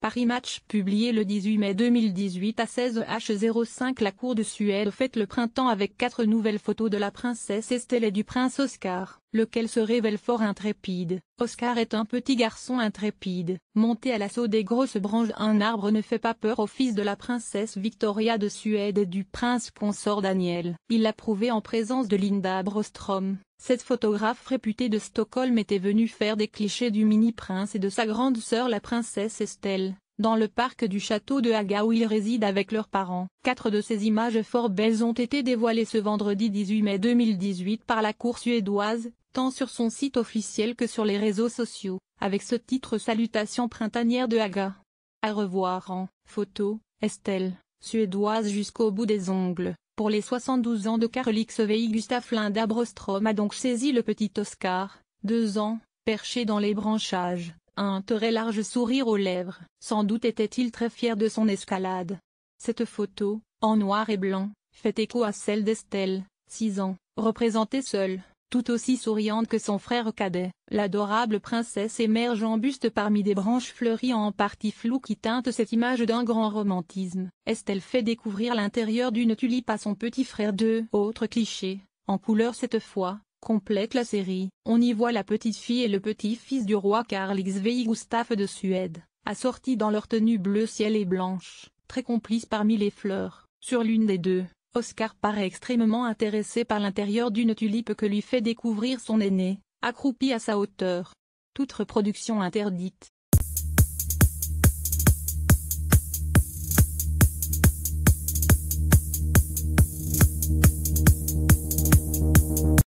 Paris Match publié le 18 mai 2018 à 16h05 La Cour de Suède fête le printemps avec quatre nouvelles photos de la princesse Estelle et du prince Oscar lequel se révèle fort intrépide. Oscar est un petit garçon intrépide. monté à l'assaut des grosses branches un arbre ne fait pas peur au fils de la princesse Victoria de Suède et du prince consort Daniel. Il l'a prouvé en présence de Linda Brostrom. Cette photographe réputée de Stockholm était venue faire des clichés du mini-prince et de sa grande sœur la princesse Estelle dans le parc du château de Haga où ils résident avec leurs parents. Quatre de ces images fort belles ont été dévoilées ce vendredi 18 mai 2018 par la Cour suédoise, tant sur son site officiel que sur les réseaux sociaux, avec ce titre Salutations printanières de Haga. À revoir en photo, Estelle, suédoise jusqu'au bout des ongles. Pour les 72 ans de Carl Veille, Gustaf Lindabrostrom a donc saisi le petit Oscar, deux ans, perché dans les branchages un très large sourire aux lèvres. Sans doute était-il très fier de son escalade. Cette photo, en noir et blanc, fait écho à celle d'Estelle, six ans, représentée seule, tout aussi souriante que son frère cadet. L'adorable princesse émerge en buste parmi des branches fleuries en partie floues qui teintent cette image d'un grand romantisme. Estelle fait découvrir l'intérieur d'une tulipe à son petit frère deux autres clichés, en couleur cette fois, Complète la série, on y voit la petite fille et le petit-fils du roi Karl XVI Gustave de Suède, assortis dans leur tenue bleu ciel et blanche, très complices parmi les fleurs. Sur l'une des deux, Oscar paraît extrêmement intéressé par l'intérieur d'une tulipe que lui fait découvrir son aîné, accroupi à sa hauteur. Toute reproduction interdite.